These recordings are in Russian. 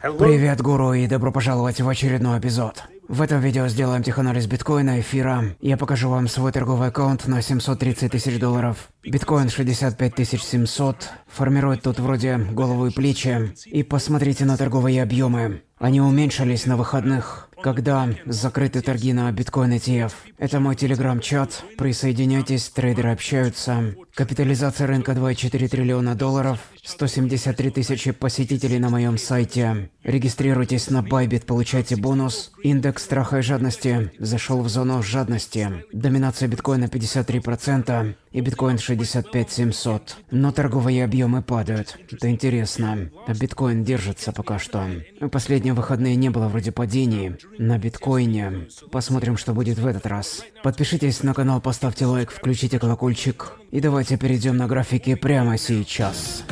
Привет, гуру, и добро пожаловать в очередной эпизод. В этом видео сделаем теханализ биткоина, эфира. Я покажу вам свой торговый аккаунт на 730 тысяч долларов. Биткоин 65 700. Формирует тут вроде голову и плечи. И посмотрите на торговые объемы. Они уменьшились на выходных когда закрыты торги на биткоин ETF. Это мой телеграм-чат. Присоединяйтесь, трейдеры общаются. Капитализация рынка 2,4 триллиона долларов. 173 тысячи посетителей на моем сайте. Регистрируйтесь на Bybit, получайте бонус. Индекс страха и жадности зашел в зону жадности. Доминация биткоина 53% и биткоин 65700. Но торговые объемы падают. Это интересно. биткоин держится пока что. Последние выходные не было вроде падений на биткоине. Посмотрим, что будет в этот раз. Подпишитесь на канал, поставьте лайк, включите колокольчик. И давайте перейдем на графики прямо сейчас.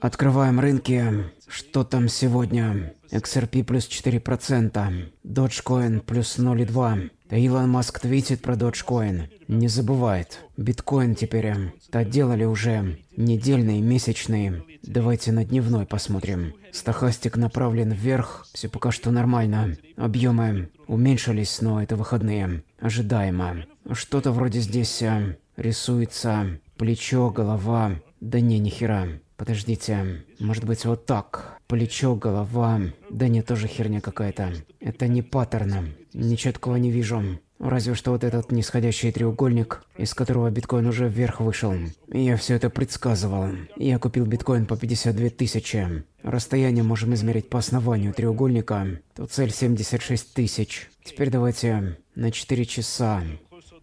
Открываем рынки. Что там сегодня? XRP плюс 4%, Dogecoin плюс 0,2. Илон Маск твитит про Dogecoin. Не забывает. Биткоин теперь. Да эм, делали уже. Недельные, месячные. Давайте на дневной посмотрим. Стохастик направлен вверх. Все пока что нормально. Объемы уменьшились, но это выходные. Ожидаемо. Что-то вроде здесь эм, рисуется плечо, голова. Да не, нихера. Подождите, может быть вот так? Плечо, голова. Да не тоже херня какая-то. Это не паттерном. Ничего такого не вижу. Разве что вот этот нисходящий треугольник, из которого биткоин уже вверх вышел. Я все это предсказывал. Я купил биткоин по 52 тысячи. Расстояние можем измерить по основанию треугольника. Тут цель 76 тысяч. Теперь давайте на 4 часа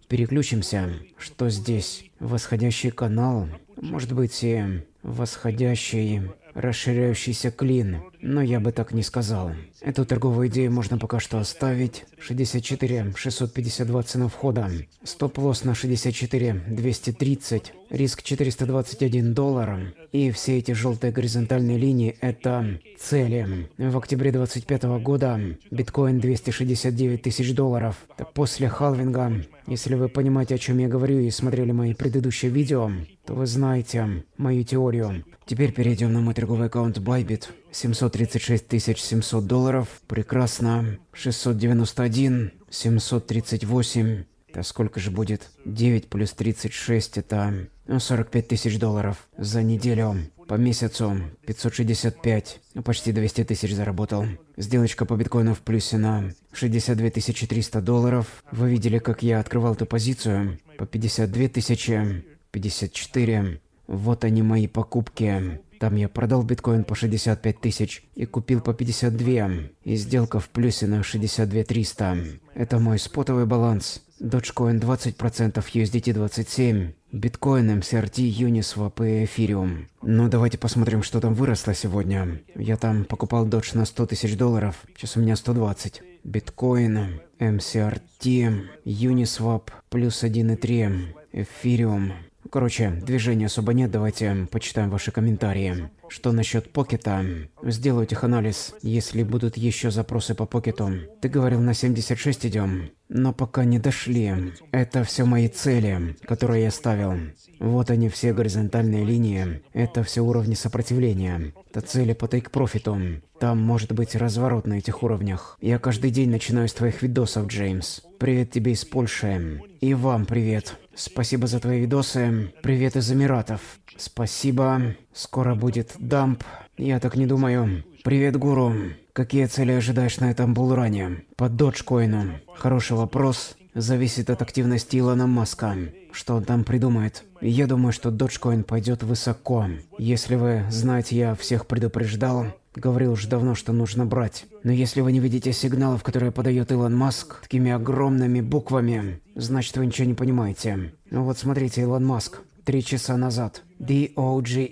переключимся. Что здесь? Восходящий канал? Может быть и восходящий, расширяющийся клин но я бы так не сказал. Эту торговую идею можно пока что оставить. 64, 652 цена входа. Стоп-лосс на 64, 230. Риск 421 доллар. И все эти желтые горизонтальные линии – это цели. В октябре 2025 года биткоин 269 тысяч долларов. Это после халвинга. Если вы понимаете, о чем я говорю и смотрели мои предыдущие видео, то вы знаете мою теорию. Теперь перейдем на мой торговый аккаунт Bybit. 736 тысяч 700 долларов. Прекрасно. 691, 738. Это сколько же будет? 9 плюс 36 это ну, 45 тысяч долларов за неделю. По месяцу 565, ну почти 200 тысяч заработал. Сделочка по биткоину в плюсе на 62 300 долларов. Вы видели, как я открывал эту позицию? По 52 тысячи, 54. Вот они мои покупки. Там я продал биткоин по 65 тысяч и купил по 52. И сделка в плюсе на 62 300. Это мой спотовый баланс. Dogecoin 20%, USDT 27%, биткоин, MCRT, эм Uniswap и эфириум. Ну давайте посмотрим, что там выросло сегодня. Я там покупал Dodge на 100 тысяч долларов, сейчас у меня 120. Биткоин, MCRT, эм Uniswap, плюс 1,3, эфириум, Короче, движения особо нет, давайте почитаем ваши комментарии. Что насчет покета? Сделаю теханализ, если будут еще запросы по покету. Ты говорил, на 76 идем. Но пока не дошли. Это все мои цели, которые я ставил. Вот они все горизонтальные линии. Это все уровни сопротивления. Это цели по тейк-профиту. Там может быть разворот на этих уровнях. Я каждый день начинаю с твоих видосов, Джеймс. Привет тебе из Польши. И вам привет. Спасибо за твои видосы. Привет из Эмиратов. Спасибо. Скоро будет дамп. Я так не думаю. Привет, гуру. Какие цели ожидаешь на этом булране? По доджкоину. Хороший вопрос. Зависит от активности Илона Маска. Что он там придумает? Я думаю, что доджкоин пойдет высоко. Если вы знаете, я всех предупреждал. Говорил уже давно, что нужно брать. Но если вы не видите сигналов, которые подает Илон Маск, такими огромными буквами, значит вы ничего не понимаете. Ну вот смотрите, Илон Маск. Три часа назад. DOGE.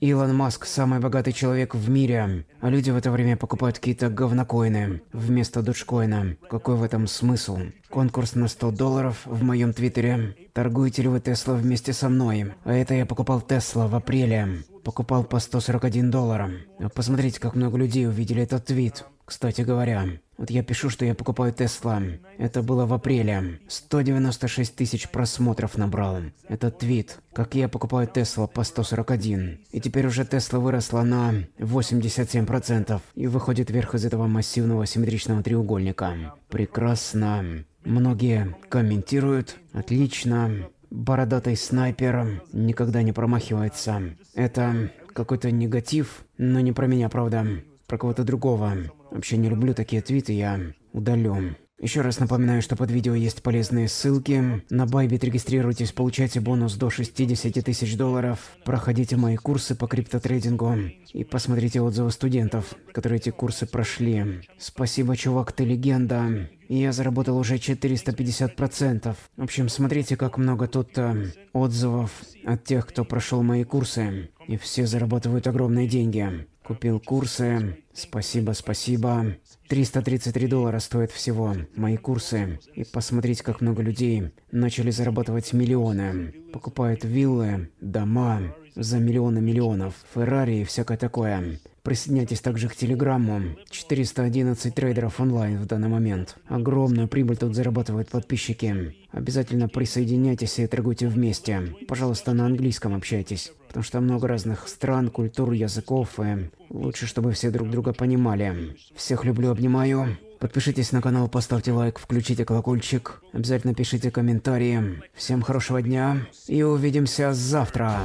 Илон Маск – самый богатый человек в мире. А люди в это время покупают какие-то говнокоины вместо доджкоина. Какой в этом смысл? Конкурс на 100 долларов в моем твиттере. Торгуете ли вы Тесла вместе со мной? А это я покупал Тесла в апреле. Покупал по 141 доллара. Посмотрите, как много людей увидели этот твит. Кстати говоря, вот я пишу, что я покупаю Тесла. Это было в апреле. 196 тысяч просмотров набрал. Это твит. Как я покупаю Тесла по 141. И теперь уже Тесла выросла на 87% и выходит вверх из этого массивного симметричного треугольника. Прекрасно. Многие комментируют. Отлично. Бородатый снайпер никогда не промахивается. Это какой-то негатив, но не про меня, правда. Про кого-то другого. Вообще не люблю такие твиты, я удалю. Еще раз напоминаю, что под видео есть полезные ссылки. На Байбит регистрируйтесь, получайте бонус до 60 тысяч долларов. Проходите мои курсы по криптотрейдингу. И посмотрите отзывы студентов, которые эти курсы прошли. Спасибо, чувак, ты легенда. Я заработал уже 450%. В общем, смотрите, как много тут э, отзывов от тех, кто прошел мои курсы. И все зарабатывают огромные деньги. Купил курсы. Спасибо, спасибо. 333 доллара стоит всего мои курсы. И посмотреть, как много людей начали зарабатывать миллионы. Покупают виллы, дома, за миллионы миллионов, Феррари и всякое такое. Присоединяйтесь также к Телеграмму. 411 трейдеров онлайн в данный момент. Огромную прибыль тут зарабатывают подписчики. Обязательно присоединяйтесь и торгуйте вместе. Пожалуйста, на английском общайтесь. Потому что много разных стран, культур, языков, и лучше, чтобы все друг друга понимали. Всех люблю, обнимаю. Подпишитесь на канал, поставьте лайк, включите колокольчик. Обязательно пишите комментарии. Всем хорошего дня и увидимся завтра.